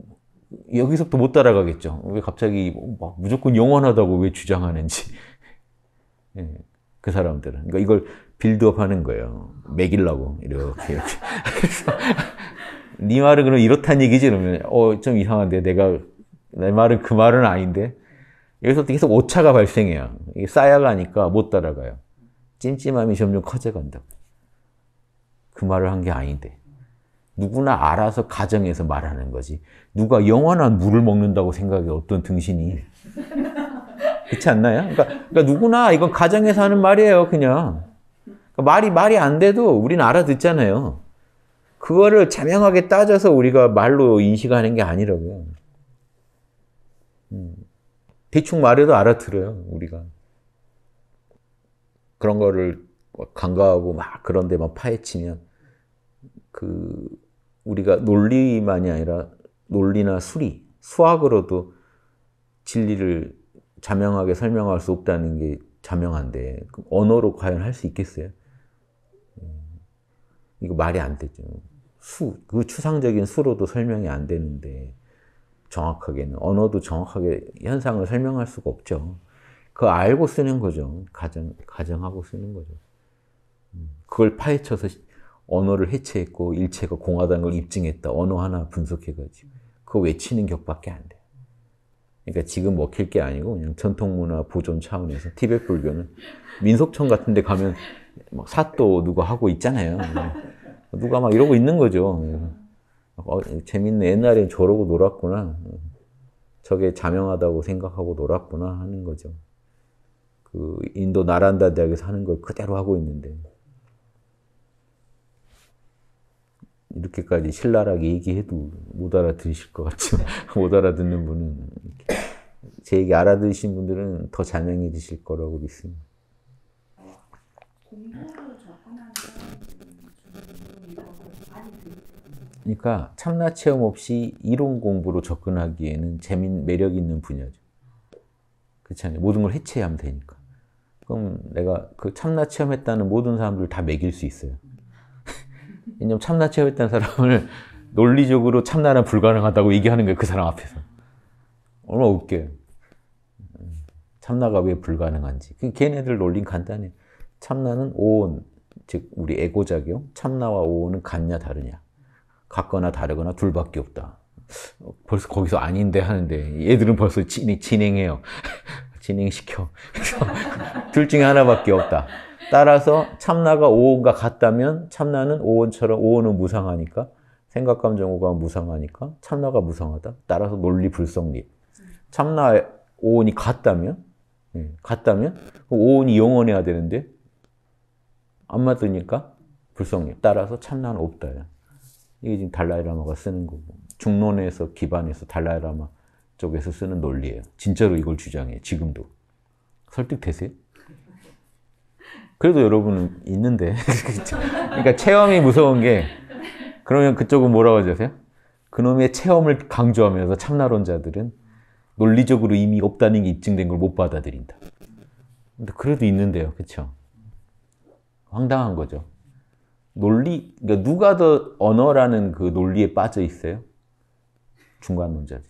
여기서부터 못 따라가겠죠. 왜 갑자기 막 무조건 영원하다고 왜 주장하는지. 예, 그 사람들은. 그러니까 이걸 빌드업 하는 거예요. 매길라고. 이렇게, 이렇게. 네 말은 그럼 이렇단 얘기지? 그러면, 어, 좀 이상한데. 내가, 내 말은 그 말은 아닌데. 여기서 계속 오차가 발생해요. 이게 쌓여가니까 못 따라가요. 찜찜함이 점점 커져간다고. 그 말을 한 게 아닌데. 누구나 알아서 가정에서 말하는 거지. 누가 영원한 물을 먹는다고 생각해, 어떤 등신이. 그렇지 않나요? 그러니까, 그러니까, 누구나 이건 가정에서 하는 말이에요, 그냥. 그러니까 말이, 말이 안 돼도 우리는 알아듣잖아요. 그거를 자명하게 따져서 우리가 말로 인식하는 게 아니라고요. 음. 대충 말해도 알아들어요, 우리가. 그런 거를 간과하고 막 그런 데만 파헤치면 그 우리가 논리만이 아니라 논리나 수리, 수학으로도 진리를 자명하게 설명할 수 없다는 게 자명한데 언어로 과연 할 수 있겠어요? 음, 이거 말이 안 되죠. 수, 그 추상적인 수로도 설명이 안 되는데 정확하게는 언어도 정확하게 현상을 설명할 수가 없죠. 그 알고 쓰는 거죠. 가정 가정하고 쓰는 거죠. 음, 그걸 파헤쳐서 언어를 해체했고 일체가 공하다는 걸 입증했다. 언어 하나 분석해가지고 그거 외치는 격밖에 안 돼요. 그러니까 지금 먹힐 게 아니고 그냥 전통문화 보존 차원에서 티벳 불교는 민속촌 같은 데 가면 막 사또 누가 하고 있잖아요. 누가 막 이러고 있는 거죠. 어, 재밌네. 옛날엔 저러고 놀았구나. 저게 자명하다고 생각하고 놀았구나 하는 거죠. 그 인도 나란다 대학에서 하는 걸 그대로 하고 있는데 이렇게까지 신랄하게 얘기해도 못 알아들으실 것같지만못 알아듣는 분은. 제 얘기 알아들으신 분들은 더 자명해지실 거라고 믿습니다. 그러니까 참나 체험 없이 이론 공부로 접근하기에는 재민 매력 있는 분야죠. 그렇잖아요. 모든 걸 해체하면 되니까. 그럼 내가 그 참나 체험했다는 모든 사람들 다 매길 수 있어요. 이념 참나 취업했던 사람을 논리적으로 참나는 불가능하다고 얘기하는 거예요. 그 사람 앞에서. 얼마나 웃겨요. 참나가 왜 불가능한지. 그 걔네들 논리 간단해. 참나는 오온, 즉 우리 에고작용, 참나와 오온은 같냐 다르냐. 같거나 다르거나 둘밖에 없다. 어, 벌써 거기서 아닌데 하는데 얘들은 벌써 진, 행해요 진행시켜. 둘 중에 하나밖에 없다. 따라서 참나가 오온과 같다면 참나는 오온처럼 오온은 무상하니까 생각, 감정, 오감 무상하니까 참나가 무상하다. 따라서 논리 불성립. 참나 오온이 같다면 예, 같다면 그 오온이 영원해야 되는데 안 맞으니까 불성립. 따라서 참나는 없다. 이게 지금 달라이라마가 쓰는 거고 중론에서 기반해서 달라이라마 쪽에서 쓰는 논리예요. 진짜로 이걸 주장해 지금도 설득되세요? 그래도 여러분은 있는데. 그러니까 체험이 무서운 게 그러면 그쪽은 뭐라고 하세요? 그놈의 체험을 강조하면서 참나론자들은 논리적으로 이미 없다는 게 입증된 걸 못 받아들인다. 근데 그래도 있는데요. 그렇죠? 황당한 거죠. 논리, 그러니까 누가 더 언어라는 그 논리에 빠져 있어요? 중간론자들이.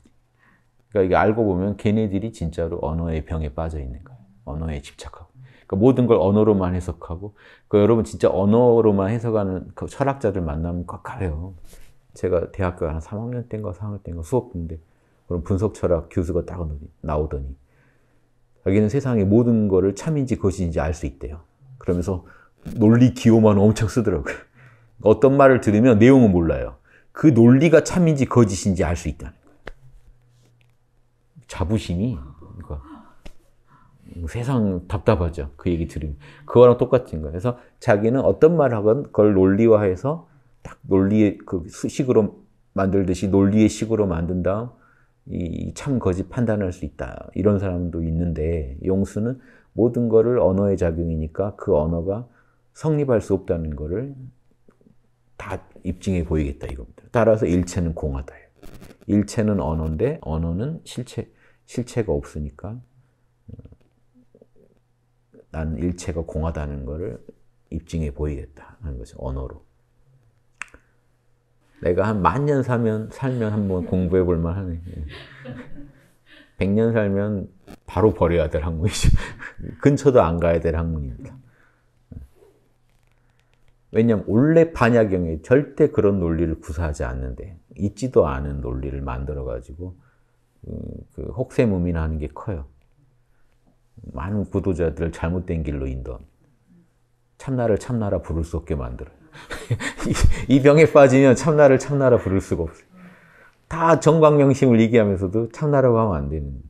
그러니까 이게 알고 보면 걔네들이 진짜로 언어의 병에 빠져 있는 거예요. 언어에 집착하고. 그러니까 모든 걸 언어로만 해석하고 그 여러분 진짜 언어로만 해석하는 그 철학자들 만나면 꽉가요 제가 대학교 한 3학년 때인가 4학년 때인가 수업인데 그런 분석 철학 교수가 딱 나오더니 자기는 세상의 모든 거를 참인지 거짓인지 알 수 있대요. 그러면서 논리 기호만 엄청 쓰더라고요. 어떤 말을 들으면 내용은 몰라요. 그 논리가 참인지 거짓인지 알 수 있다는 거예요. 자부심이 세상 답답하죠. 그 얘기 들으면. 그거랑 똑같은 거예요. 그래서 자기는 어떤 말 하건 그걸 논리화해서 딱 논리의 그 식으로 만들듯이 논리의 식으로 만든 다음 이 참 거짓 판단할 수 있다. 이런 사람도 있는데 용수는 모든 거를 언어의 작용이니까 그 언어가 성립할 수 없다는 거를 다 입증해 보이겠다 이겁니다. 따라서 일체는 공하다. 일체는 언어인데 언어는 실체 실체가 없으니까 난 일체가 공하다는 것을 입증해 보이겠다 하는 것이 언어로. 내가 한 만 년살면 살면 한 번 공부해 볼 만하네. 백 년 살면 바로 버려야 될 학문이죠. 근처도 안 가야 될 학문입니다. 왜냐하면 원래 반야경에 절대 그런 논리를 구사하지 않는데 있지도 않은 논리를 만들어 가지고 그, 그 혹세무민하는 게 커요. 많은 구도자들을 잘못된 길로 인도 참나를 참나라 부를 수 없게 만들어요. 이 병에 빠지면 참나를 참나라 부를 수가 없어요. 다 정광명심을 얘기하면서도 참나라고 하면 안 되는,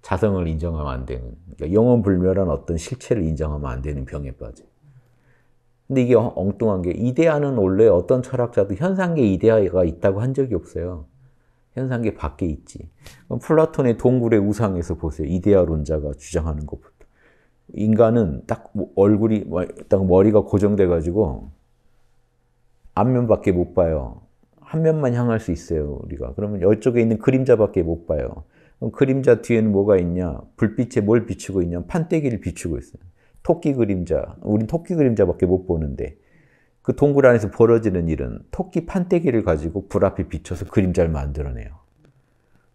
자성을 인정하면 안 되는, 그러니까 영원불멸한 어떤 실체를 인정하면 안 되는 병에 빠져요. 근데 이게 엉뚱한 게 이데아는 원래 어떤 철학자도 현상계 이데아가 있다고 한 적이 없어요. 현상계 밖에 있지. 플라톤의 동굴의 우상에서 보세요. 이데아론자가 주장하는 것부터. 인간은 딱 얼굴이, 딱 머리가 고정돼가지고 앞면밖에 못 봐요. 한 면만 향할 수 있어요, 우리가. 그러면 이쪽에 있는 그림자밖에 못 봐요. 그럼 그림자 뒤에는 뭐가 있냐? 불빛에 뭘 비추고 있냐? 판때기를 비추고 있어요. 토끼 그림자. 우린 토끼 그림자밖에 못 보는데. 그 동굴 안에서 벌어지는 일은 토끼 판때기를 가지고 불 앞에 비춰서 그림자를 만들어내요.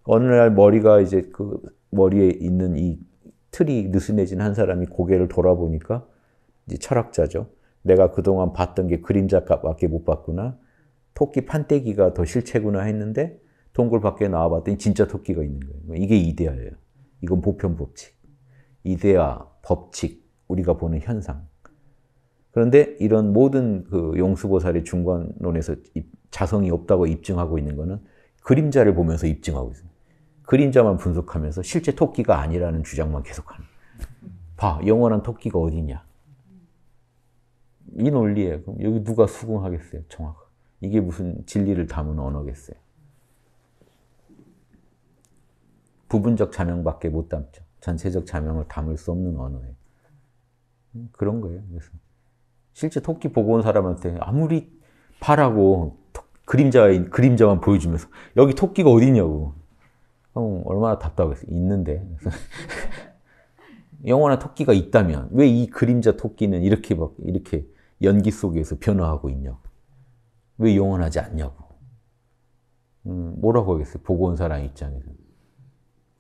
어느 날 머리가 이제 그 머리에 있는 이 틀이 느슨해진 한 사람이 고개를 돌아보니까 이제 철학자죠. 내가 그동안 봤던 게 그림자밖에 못 봤구나. 토끼 판때기가 더 실체구나 했는데 동굴 밖에 나와봤더니 진짜 토끼가 있는 거예요. 그러니까 이게 이데아예요. 이건 보편 법칙. 이데아, 법칙, 우리가 보는 현상. 그런데 이런 모든 그 용수보살이 중관론에서 자성이 없다고 입증하고 있는 것은 그림자를 보면서 입증하고 있습니다. 그림자만 분석하면서 실제 토끼가 아니라는 주장만 계속하는. 봐, 영원한 토끼가 어디냐? 이 논리에 그럼 여기 누가 수긍하겠어요? 정확. 이게 무슨 진리를 담은 언어겠어요? 부분적 자명밖에 못 담죠. 전체적 자명을 담을 수 없는 언어예요. 그런 거예요. 그래서 실제 토끼 보고 온 사람한테 아무리 파라고 그림자 그림자만 보여주면서 여기 토끼가 어디냐고 형 얼마나 답답했어 있는데 영원한 토끼가 있다면 왜 이 그림자 토끼는 이렇게 막 이렇게 연기 속에서 변화하고 있냐고 왜 영원하지 않냐고 음, 뭐라고 하겠어요 보고 온 사람 입장에서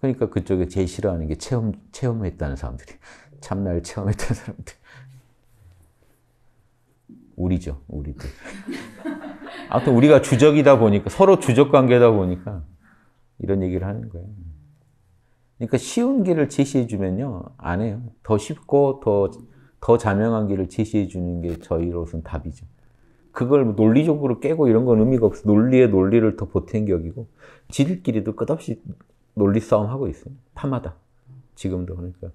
그러니까 그쪽에 제일 싫어하는 게 체험 체험했다는 사람들이 참날 체험했다는 사람들 우리죠, 우리들. 아무튼 우리가 주적이다 보니까 서로 주적 관계다 보니까 이런 얘기를 하는 거예요. 그러니까 쉬운 길을 제시해 주면요 안 해요. 더 쉽고 더 더 자명한 길을 제시해 주는 게 저희로서는 답이죠. 그걸 뭐 논리적으로 깨고 이런 건 의미가 없어. 논리에 논리를 더 보탠격이고 지들끼리도 끝없이 논리 싸움 하고 있어요. 파마다 지금도 그러니까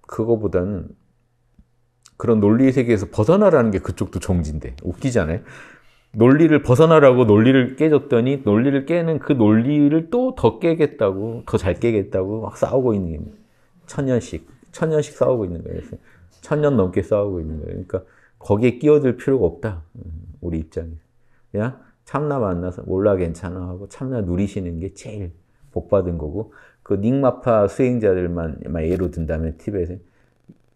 그거보다는 그런 논리 의 세계에서 벗어나라는 게 그쪽도 정지인데 웃기지 않아요? 논리를 벗어나라고 논리를 깨줬더니 논리를 깨는 그 논리를 또 더 깨겠다고 더 잘 깨겠다고 막 싸우고 있는 겁 천년씩 천년씩 싸우고 있는 거예요. 천년 넘게 싸우고 있는 거예요. 그러니까 거기에 끼어들 필요가 없다. 음, 우리 입장에 그냥 참나 만나서 몰라 괜찮아 하고 참나 누리시는 게 제일 복 받은 거고 그 닉마파 수행자들만 예로 든다면 티벳에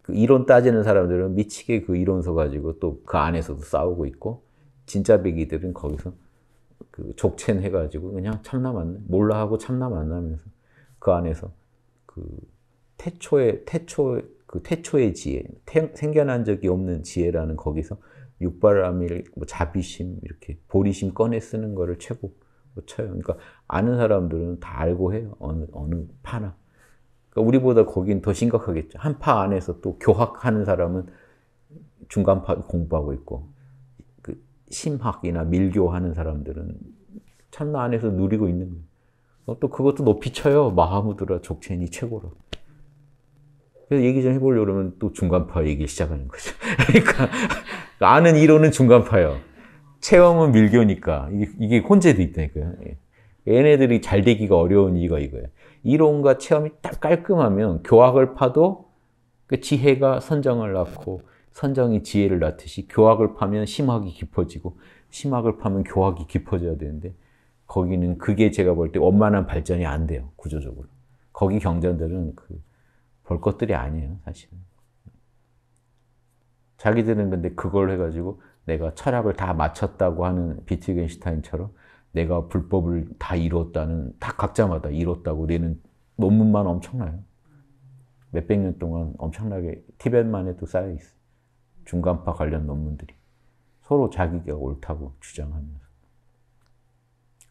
그 이론 따지는 사람들은 미치게 그 이론서 가지고 또 그 안에서도 싸우고 있고 진짜 배기들은 거기서 그 족첸해가지고 그냥 참나 만나 몰라 하고 참나 만나면서 그 안에서 그 태초의 태초 그 태초의 지혜 태, 생겨난 적이 없는 지혜라는 거기서 육바람일 뭐 자비심 이렇게 보리심 꺼내 쓰는 거를 최고 뭐 쳐요. 그러니까 아는 사람들은 다 알고 해요. 어느 어느 파나. 그러니까 우리보다 거긴 더 심각하겠죠. 한파 안에서 또 교학하는 사람은 중간파 공부하고 있고 그 심학이나 밀교하는 사람들은 참나 안에서 누리고 있는 거예요. 어, 또 그것도 높이 쳐요. 마하무드라 족첸이 최고로. 그래서 얘기 좀 해보려고 그러면 또 중간파 얘기 시작하는 거죠. 그러니까 아는 이론은 중간파예요. 체험은 밀교니까 이게, 이게 혼재도 있다니까요. 예. 얘네들이 잘 되기가 어려운 이유가 이거예요. 이론과 체험이 딱 깔끔하면 교학을 파도 그 지혜가 선정을 낳고 선정이 지혜를 낳듯이 교학을 파면 심학이 깊어지고 심학을 파면 교학이 깊어져야 되는데 거기는 그게 제가 볼 때 원만한 발전이 안 돼요 구조적으로 거기 경전들은 그 볼 것들이 아니에요 사실은 자기들은 근데 그걸 해가지고 내가 철학을 다 마쳤다고 하는 비트겐슈타인처럼 내가 불법을 다 이뤘다는, 다 각자마다 이뤘다고 내는 논문만 엄청나요. 몇 백 년 동안 엄청나게 티벳만 해도 쌓여있어. 중간파 관련 논문들이. 서로 자기가 옳다고 주장하면서.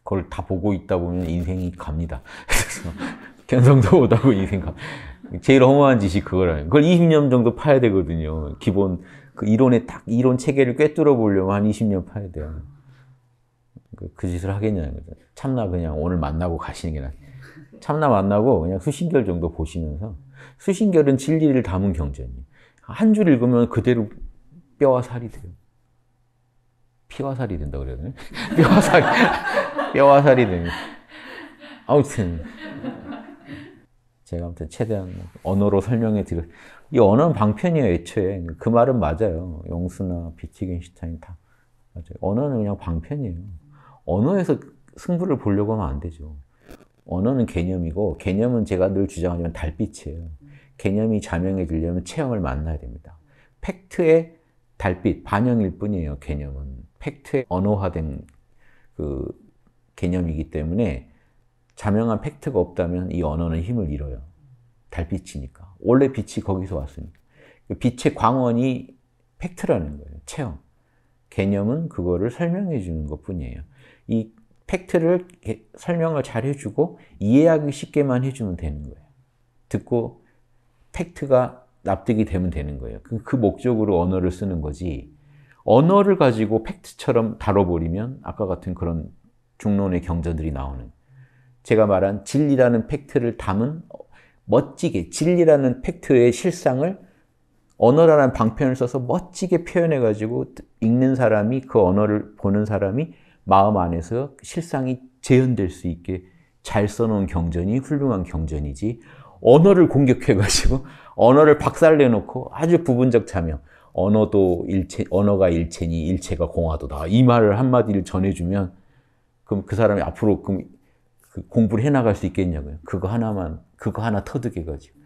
그걸 다 보고 있다 보면 인생이 갑니다. 그래서 견성도 못하고 인생 가. 제일 허무한 짓이 그거라요. 그걸 20년 정도 파야 되거든요. 기본, 그 이론에 딱, 이론 체계를 꿰뚫어 보려면 한 20년 파야 돼요. 그, 그, 짓을 하겠냐는 거죠. 참나 그냥 오늘 만나고 가시는 게 낫. 참나 만나고 그냥 수신결 정도 보시면서 수신결은 진리를 담은 경전이에요. 한 줄 읽으면 그대로 뼈와 살이 돼요. 피와 살이 된다 그래야 뼈와 살이, 뼈와 살이 되니. 아무튼. 제가 아무튼 최대한 언어로 설명해 드려. 이 언어는 방편이에요, 애초에. 그 말은 맞아요. 영수나 비트겐슈타인 다. 맞아요. 언어는 그냥 방편이에요. 언어에서 승부를 보려고 하면 안 되죠. 언어는 개념이고 개념은 제가 늘 주장하지만 달빛이에요. 개념이 자명해지려면 체험을 만나야 됩니다. 팩트의 달빛, 반영일 뿐이에요, 개념은. 팩트의 언어화된 그 개념이기 때문에 자명한 팩트가 없다면 이 언어는 힘을 잃어요. 달빛이니까. 원래 빛이 거기서 왔으니까. 빛의 광원이 팩트라는 거예요. 체험. 개념은 그거를 설명해 주는 것 뿐이에요. 이 팩트를 설명을 잘 해주고 이해하기 쉽게만 해주면 되는 거예요. 듣고 팩트가 납득이 되면 되는 거예요. 그, 그 목적으로 언어를 쓰는 거지 언어를 가지고 팩트처럼 다뤄버리면 아까 같은 그런 중론의 경전들이 나오는 제가 말한 진리라는 팩트를 담은 멋지게 진리라는 팩트의 실상을 언어라는 방편을 써서 멋지게 표현해가지고 읽는 사람이 그 언어를 보는 사람이 마음 안에서 실상이 재현될 수 있게 잘 써놓은 경전이 훌륭한 경전이지 언어를 공격해가지고 언어를 박살내놓고 아주 부분적 참여 언어도 일체 언어가 일체니 일체가 공화도다 이 말을 한 마디를 전해주면 그럼 그 사람이 앞으로 그 공부를 해나갈 수 있겠냐고요 그거 하나만 그거 하나 터득해가지고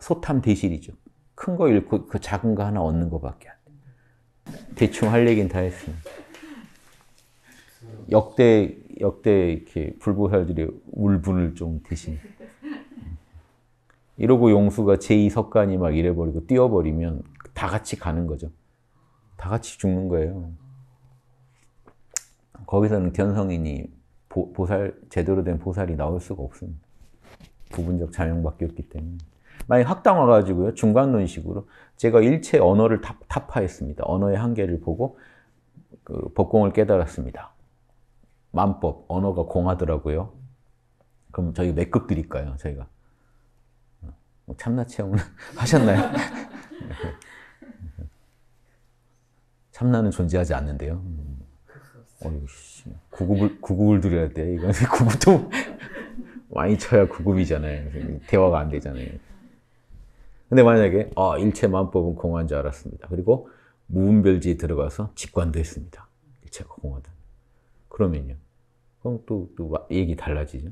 소탐 대실이죠 큰 거 잃고 그 작은 거 하나 얻는 거밖에 안 돼. 대충 할 얘기는 다 했습니다. 역대 역대 이렇게 불보혈들이 울분을 좀 대신 음. 이러고 용수가 제2석간이 막 이래버리고 뛰어버리면 다 같이 가는 거죠. 다 같이 죽는 거예요. 거기서는 견성인이 보, 보살 제대로 된 보살이 나올 수가 없습니다. 부분적 자명밖에 없기 때문에. 만약 학당 와가지고요 중간론식으로 제가 일체 언어를 탑, 타파했습니다. 언어의 한계를 보고 그 법공을 깨달았습니다. 만법, 언어가 공하더라고요. 그럼 저희 몇급 드릴까요, 저희가? 뭐 참나 체험 하셨나요? 참나는 존재하지 않는데요. 음. 어이구, 씨. 구급을, 구급을 드려야 돼. 이거 구급도 많이 쳐야 구급이잖아요. 대화가 안 되잖아요. 근데 만약에, 아, 일체만법은 공한 줄 알았습니다. 그리고 무분별지에 들어가서 직관도 했습니다. 일체가 공하다. 그러면요. 그럼 또, 또 얘기 달라지죠.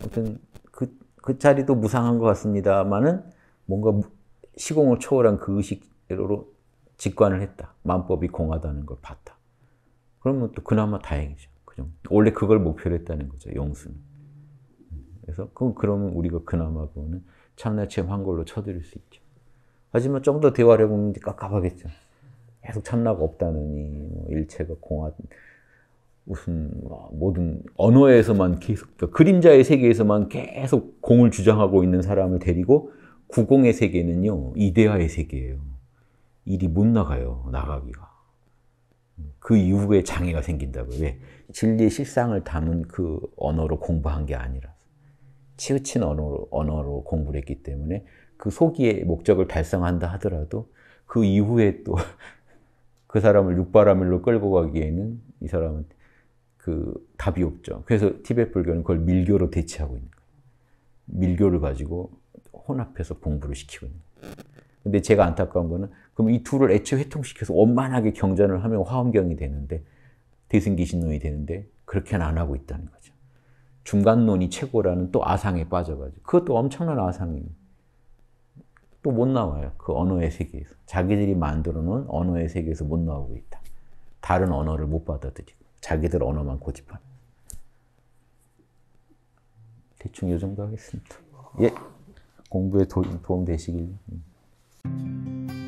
아무튼 그, 그 자리도 무상한 것 같습니다만은 뭔가 시공을 초월한 그 의식으로 직관을 했다. 만법이 공하다는 걸 봤다. 그러면 또 그나마 다행이죠. 그죠? 원래 그걸 목표로 했다는 거죠. 용수는. 그래서 그 그러면 우리가 그나마 그거는 참나 체험한 걸로 쳐드릴 수 있죠. 하지만 좀 더 대화를 해보면 깝깝하겠죠. 계속 참나가 없다느니 뭐 일체가 공하 무슨 아, 모든 언어에서만 계속 그러니까 그림자의 세계에서만 계속 공을 주장하고 있는 사람을 데리고 구공의 세계는요 이데아의 세계예요. 일이 못 나가요 나가기가. 그 이후에 장애가 생긴다고요. 왜? 진리의 실상을 담은 그 언어로 공부한 게 아니라 치우친 언어로, 언어로 공부를 했기 때문에 그소의 목적을 달성한다 하더라도 그 이후에 또 그 사람을 육바라밀로 끌고 가기에는 이 사람은 그 답이 없죠. 그래서 티벳 불교는 그걸 밀교로 대체하고 있는 거예요. 밀교를 가지고 혼합해서 공부를 시키고 있는 거예요. 근데 제가 안타까운 거는 그럼 이 둘을 애초에 회통시켜서 원만하게 경전을 하면 화엄경이 되는데 대승기신론이 되는데 그렇게는 안 하고 있다는 거죠. 중간론이 최고라는 또 아상에 빠져가지고 그것도 엄청난 아상이에요. 또 못 나와요. 그 언어의 세계에서. 자기들이 만들어 놓은 언어의 세계에서 못 나오고 있다. 다른 언어를 못 받아들이고. 자기들 언어만 고집한. 대충 요 정도 하겠습니다. 예. 공부에 도, 움 되시길. 음.